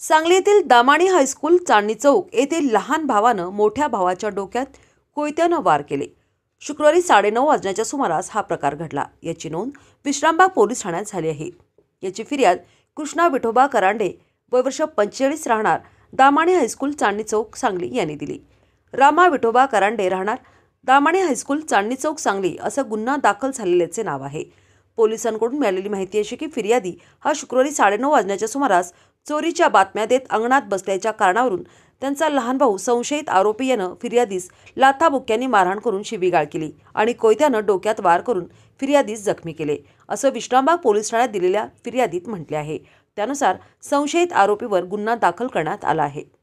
सांगलीतील दामाणी हायस्कूल चांदणी चौक येथे लहान भावानं मोठ्या भावाच्या डोक्यात कोयत्यानं वार केले शुक्रवारी साडेनऊ वाजण्याच्या सुमारास हा प्रकार घडला याची नोंद विश्रामबाग पोलीस ठाण्यात झाली आहे याची फिर्याद कृष्णा विठोबा करांडे वर्ष पंचेचाळीस राहणार दामाणी हायस्कूल चांदणी चौक सांगली यांनी दिली रामा विठोबा करांडे राहणार दामाणी हायस्कूल चांदणी चौक सांगली असं गुन्हा दाखल झालेल्याचे नाव आहे पोलिसांकडून मिळालेली माहिती अशी की फिर्यादी हा शुक्रवारी साडेनऊ वाजण्याच्या सुमारास चोरीच्या बातम्या देत अंगणात बसल्याच्या कारणावरून त्यांचा लहान भाऊ संशयित आरोपी यानं फिर्यादीस लाथाबुक्क्यांनी मारहाण करून शिबिगाळ केली आणि कोयत्यानं डोक्यात वार करून फिर्यादीस जखमी केले असं विश्रामबाग पोलीस ठाण्यात दिलेल्या फिर्यादीत म्हटले आहे त्यानुसार संशयित आरोपीवर गुन्हा दाखल करण्यात आला आहे